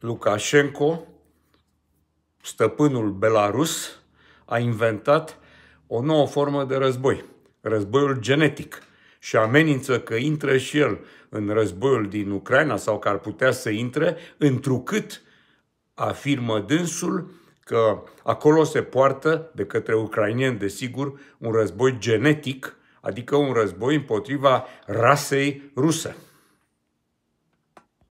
Lukashenko, stăpânul Belarus, a inventat o nouă formă de război, războiul genetic, și amenință că intră și el în războiul din Ucraina sau că ar putea să intre, întrucât afirmă dânsul că acolo se poartă, de către ucrainieni, desigur, un război genetic, adică un război împotriva rasei rusă.